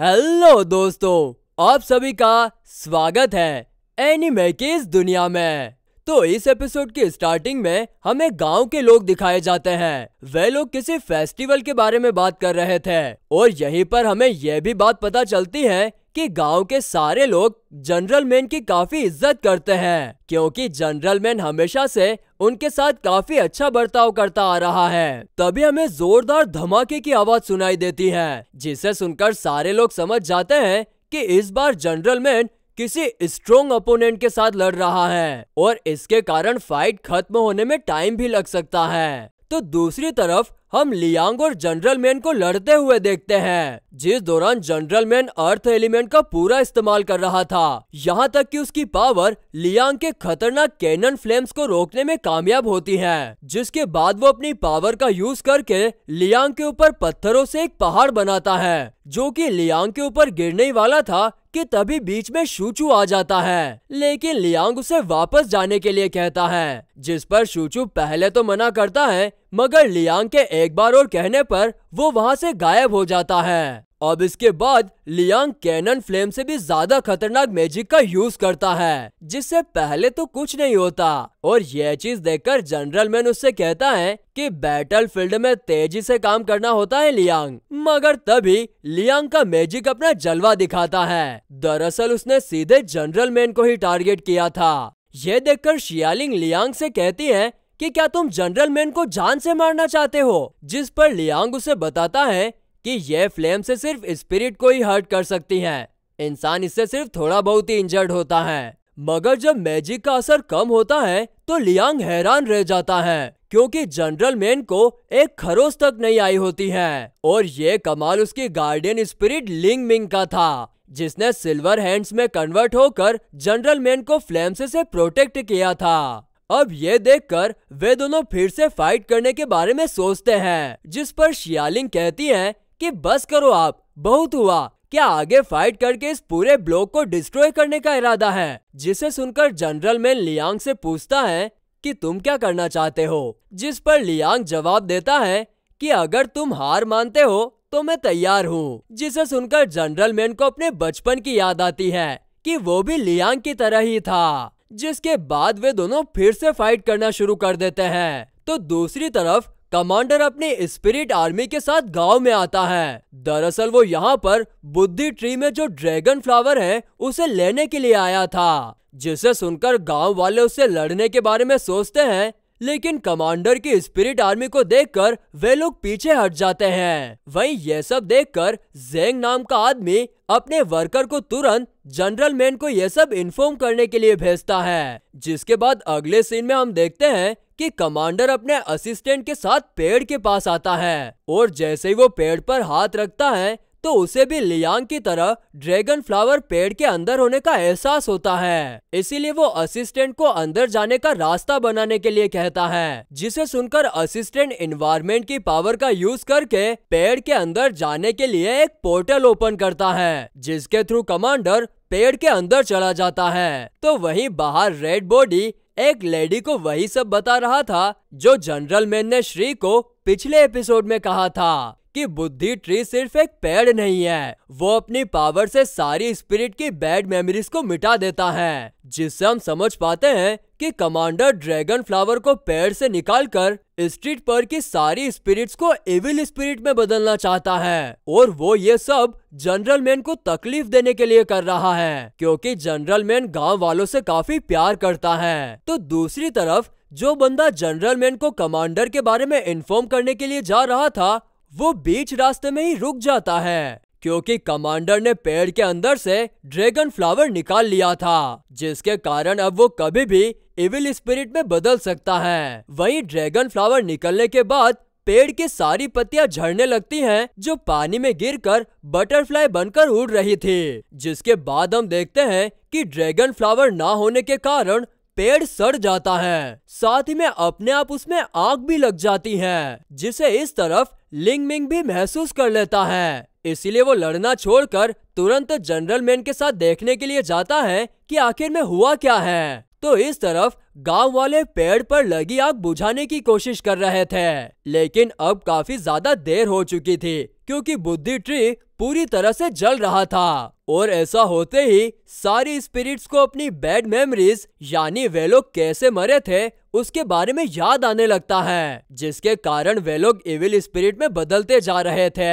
hello दोस्तों आप सभी का स्वागत है एनिमे की इस दुनिया में तो इस एपिसोड की स्टार्टिंग में हमें गांव के लोग दिखाए जाते हैं वे लोग किसी फेस्टिवल के बारे में बात कर रहे थे और यहीं पर हमें यह भी बात पता चलती है कि गांव के सारे लोग जनरल मैन की काफी इज्जत करते हैं क्योंकि जनरल मैन हमेशा से उनके साथ काफी अच्छा बर्ताव करता आ रहा है तभी हमें जोरदार धमाके की आवाज सुनाई देती है जिसे सुनकर सारे लोग समझ जाते हैं कि इस बार जनरल मैन किसी स्ट्रोंग अपोनेंट के साथ लड़ रहा है और इसके कारण फाइट खत्म होने में टाइम भी लग सकता है तो दूसरी तरफ हम लियांग और जनरल मैन को लड़ते हुए देखते हैं जिस दौरान जनरल मैन अर्थ एलिमेंट का पूरा इस्तेमाल कर रहा था यहाँ तक कि उसकी पावर लियांग के खतरनाक कैनन फ्लेम्स को रोकने में कामयाब होती है जिसके बाद वो अपनी पावर का यूज करके लियांग के ऊपर पत्थरों से एक पहाड़ बनाता है जो कि लियांग के ऊपर गिरने वाला था कि तभी बीच में शूचू आ जाता है लेकिन लियांग उसे वापस जाने के लिए कहता है जिस पर शूचू पहले तो मना करता है मगर लियांग के एक बार और कहने पर वो वहाँ से गायब हो जाता है अब इसके बाद लियांग कैनन फ्लेम से भी ज्यादा खतरनाक मैजिक का यूज करता है जिससे पहले तो कुछ नहीं होता और यह चीज देखकर जनरल मैन उससे कहता है कि बैटल फील्ड में तेजी से काम करना होता है लियांग मगर तभी लियांग का मैजिक अपना जलवा दिखाता है दरअसल उसने सीधे जनरल मैन को ही टारगेट किया था यह देखकर शियालिंग लियांग से कहती है कि क्या तुम जनरल मैन को जान से मारना चाहते हो जिस पर लियांग उसे बताता है कि ये फ्लेम से सिर्फ स्पिरिट को ही हर्ट कर सकती है इंसान इससे सिर्फ थोड़ा बहुत ही इंजर्ड होता है मगर जब मैजिक का असर कम होता है तो लियांग हैरान रह जाता है क्योंकि जनरल मैन को एक खरोस तक नहीं आई होती है और ये कमाल उसकी गार्डियन स्पिरिट लिंग मिंग का था जिसने सिल्वर हैंड्स में कन्वर्ट होकर जनरल मैन को फ्लेम से, से प्रोटेक्ट किया था अब ये देखकर वे दोनों फिर से फाइट करने के बारे में सोचते हैं जिस पर शियालिंग कहती हैं कि बस करो आप बहुत हुआ क्या आगे फाइट करके इस पूरे ब्लॉक को डिस्ट्रॉय करने का इरादा है जिसे सुनकर जनरल मैन लियांग से पूछता है कि तुम क्या करना चाहते हो जिस पर लियांग जवाब देता है कि अगर तुम हार मानते हो तो मैं तैयार हूँ जिसे सुनकर जनरल मैन को अपने बचपन की याद आती है कि वो भी लियांग की तरह ही था जिसके बाद वे दोनों फिर से फाइट करना शुरू कर देते हैं तो दूसरी तरफ कमांडर अपने स्पिरिट आर्मी के साथ गांव में आता है दरअसल वो यहाँ पर बुद्धि ट्री में जो ड्रैगन फ्लावर है उसे लेने के लिए आया था जिसे सुनकर गांव वाले उससे लड़ने के बारे में सोचते हैं लेकिन कमांडर की स्पिरिट आर्मी को देखकर वे लोग पीछे हट जाते हैं वहीं ये सब देखकर जेंग नाम का आदमी अपने वर्कर को तुरंत जनरल मैन को यह सब इन्फॉर्म करने के लिए भेजता है जिसके बाद अगले सीन में हम देखते हैं कि कमांडर अपने असिस्टेंट के साथ पेड़ के पास आता है और जैसे ही वो पेड़ पर हाथ रखता है तो उसे भी लियांग की तरह ड्रैगन फ्लावर पेड़ के अंदर होने का एहसास होता है इसीलिए वो असिस्टेंट को अंदर जाने का रास्ता बनाने के लिए कहता है जिसे सुनकर असिस्टेंट इन्वायरमेंट की पावर का यूज करके पेड़ के अंदर जाने के लिए एक पोर्टल ओपन करता है जिसके थ्रू कमांडर पेड़ के अंदर चला जाता है तो वही बाहर रेड बॉडी एक लेडी को वही सब बता रहा था जो जनरल मैन ने श्री को पिछले एपिसोड में कहा था कि बुद्धि ट्री सिर्फ एक पेड़ नहीं है वो अपनी पावर से सारी स्पिरिट की बैड मेमोरीज को मिटा देता है जिससे हम समझ पाते हैं कि कमांडर ड्रैगन फ्लावर को पेड़ से निकालकर स्ट्रीट पर की सारी स्पिरिट्स को एविल स्पिरिट में बदलना चाहता है और वो ये सब जनरल मैन को तकलीफ देने के लिए कर रहा है क्योंकि जनरल मैन गांव वालों से काफी प्यार करता है तो दूसरी तरफ जो बंदा जनरल मैन को कमांडर के बारे में इन्फॉर्म करने के लिए जा रहा था वो बीच रास्ते में ही रुक जाता है क्योंकि कमांडर ने पेड़ के अंदर से ड्रैगन फ्लावर निकाल लिया था जिसके कारण अब वो कभी भी इविल स्पिरिट में बदल सकता है वहीं ड्रैगन फ्लावर निकलने के बाद पेड़ की सारी पत्तियां झड़ने लगती हैं जो पानी में गिरकर बटरफ्लाई बनकर उड़ रही थी जिसके बाद हम देखते हैं कि ड्रैगन फ्लावर ना होने के कारण पेड़ सड़ जाता है साथ ही में अपने आप उसमें आग भी लग जाती है जिसे इस तरफ लिंग मिंग भी महसूस कर लेता है इसीलिए वो लड़ना छोड़कर तुरंत जनरल मैन के साथ देखने के लिए जाता है कि आखिर में हुआ क्या है तो इस तरफ गांव वाले पेड़ पर लगी आग बुझाने की कोशिश कर रहे थे लेकिन अब काफी ज्यादा देर हो चुकी थी क्योंकि बुद्धि ट्री पूरी तरह से जल रहा था और ऐसा होते ही सारी स्पिरिट्स को अपनी बैड मेमोरीज यानी वे लोग कैसे मरे थे उसके बारे में याद आने लगता है जिसके कारण वे लोग इविल स्पिरिट में बदलते जा रहे थे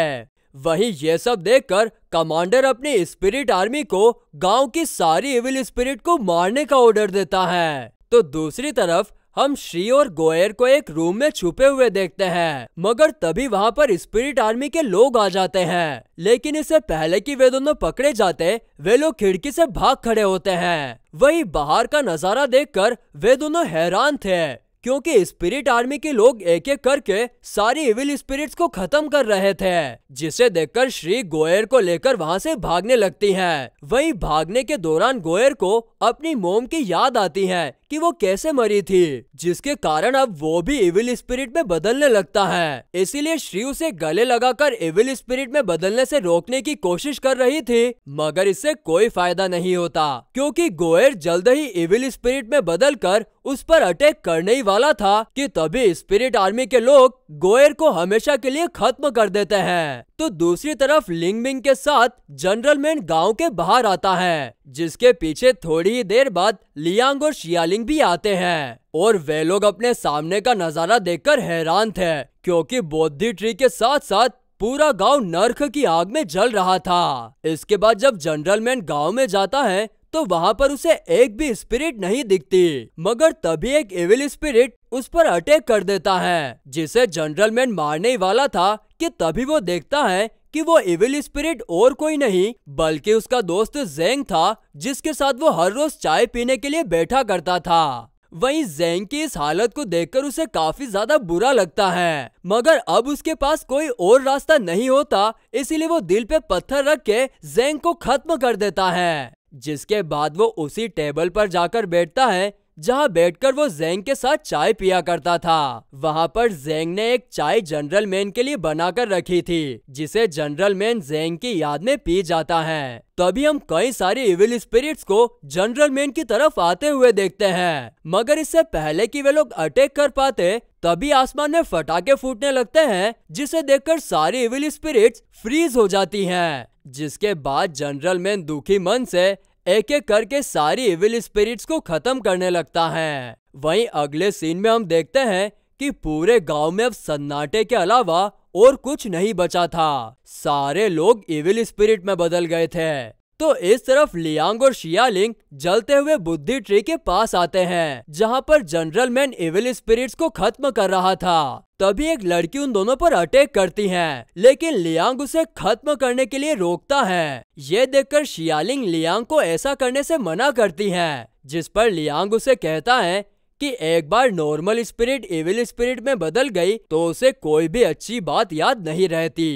वही ये सब देखकर कमांडर अपनी स्पिरिट आर्मी को गांव की सारी इविल स्पिरिट को मारने का ऑर्डर देता है तो दूसरी तरफ हम श्री और गोयर को एक रूम में छुपे हुए देखते हैं मगर तभी वहाँ पर स्पिरिट आर्मी के लोग आ जाते हैं लेकिन इससे पहले कि वे दोनों पकड़े जाते वे लोग खिड़की से भाग खड़े होते हैं वही बाहर का नजारा देखकर वे दोनों हैरान थे क्योंकि स्पिरिट आर्मी के लोग एक एक करके सारी इविल स्पिरिट्स को खत्म कर रहे थे जिसे देखकर श्री गोयर को लेकर वहां से भागने लगती है वहीं भागने के दौरान गोयर को अपनी मोम की याद आती है कि वो कैसे मरी थी जिसके कारण अब वो भी इविल स्पिरिट में बदलने लगता है इसीलिए श्री उसे गले लगाकर इविल स्पिरिट में बदलने से रोकने की कोशिश कर रही थी मगर इससे कोई फायदा नहीं होता क्योंकि गोयर जल्द ही इविल स्पिरिट में बदल कर उस पर अटैक करने ही वाला था कि तभी स्पिरिट आर्मी के लोग गोयर को हमेशा के लिए खत्म कर देते हैं तो दूसरी तरफ लिंगमिंग के साथ जनरलमैन गांव के बाहर आता है जिसके पीछे थोड़ी ही देर बाद लियांग और शियालिंग भी आते हैं और वे लोग अपने सामने का नजारा देखकर हैरान थे क्योंकि बोधि ट्री के साथ साथ पूरा गांव नरक की आग में जल रहा था इसके बाद जब जनरल मैन गांव में जाता है तो वहाँ पर उसे एक भी स्पिरिट नहीं दिखती मगर तभी एक एविल स्पिरिट उस पर अटैक कर देता है जिसे जनरल मैन मारने वाला था कि तभी वो देखता है कि वो इविल स्पिरिट और कोई नहीं बल्कि उसका दोस्त जेंग था जिसके साथ वो हर रोज चाय पीने के लिए बैठा करता था वहीं जेंग की इस हालत को देखकर उसे काफी ज्यादा बुरा लगता है मगर अब उसके पास कोई और रास्ता नहीं होता इसीलिए वो दिल पे पत्थर रख के जेंग को खत्म कर देता है जिसके बाद वो उसी टेबल पर जाकर बैठता है जहाँ बैठकर वो जेंग के साथ चाय पिया करता था वहाँ पर जेंग ने एक चाय जनरल मैन के लिए बनाकर रखी थी जिसे जनरल मैन जेंग की याद में पी जाता है तभी हम कई सारे इविल स्पिरिट्स को जनरल मैन की तरफ आते हुए देखते हैं मगर इससे पहले कि वे लोग अटैक कर पाते तभी आसमान में फटाके फूटने लगते हैं जिसे देखकर सारी इविल स्पिरिट्स फ्रीज हो जाती हैं जिसके बाद जनरल मैन दुखी मन से एक एक करके सारी इविल स्पिरिट्स को खत्म करने लगता है वहीं अगले सीन में हम देखते हैं कि पूरे गांव में अब सन्नाटे के अलावा और कुछ नहीं बचा था सारे लोग इविल स्पिरिट में बदल गए थे तो इस तरफ लियांग और शियालिंग जलते हुए बुद्धि ट्री के पास आते हैं जहाँ पर जनरल मैन एविल स्पिरिट्स को खत्म कर रहा था तभी एक लड़की उन दोनों पर अटैक करती है लेकिन लियांग उसे खत्म करने के लिए रोकता है ये देखकर शियालिंग लियांग को ऐसा करने से मना करती है जिस पर लियांग उसे कहता है कि एक बार नॉर्मल स्पिरिट एविल स्पिरिट में बदल गई तो उसे कोई भी अच्छी बात याद नहीं रहती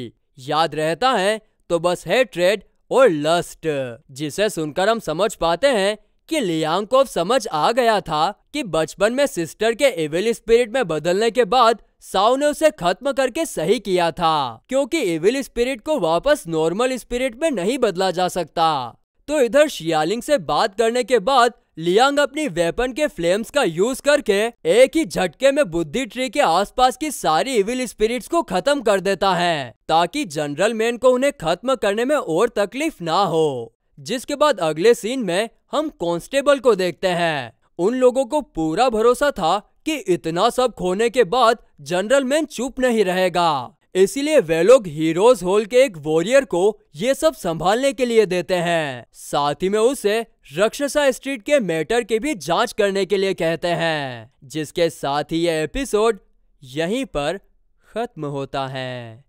याद रहता है तो बस है ट्रेड और लस्ट जिसे सुनकर हम समझ पाते हैं कि को समझ आ गया था कि बचपन में सिस्टर के एविल स्पिरिट में बदलने के बाद साउ ने उसे खत्म करके सही किया था क्योंकि एविल स्पिरिट को वापस नॉर्मल स्पिरिट में नहीं बदला जा सकता तो इधर शियालिंग से बात करने के बाद लियांग अपनी वेपन के फ्लेम्स का यूज करके एक ही झटके में बुद्धि ट्री के आसपास की सारी इविल स्पिरिट्स को खत्म कर देता है ताकि जनरल मैन को उन्हें खत्म करने में और तकलीफ ना हो जिसके बाद अगले सीन में हम कांस्टेबल को देखते हैं उन लोगों को पूरा भरोसा था कि इतना सब खोने के बाद जनरल मैन चुप नहीं रहेगा इसीलिए वे लोग हीरोज होल के एक वॉरियर को ये सब संभालने के लिए देते हैं साथ ही में उसे रक्षसा स्ट्रीट के मैटर की भी जांच करने के लिए कहते हैं जिसके साथ ही यह एपिसोड यहीं पर खत्म होता है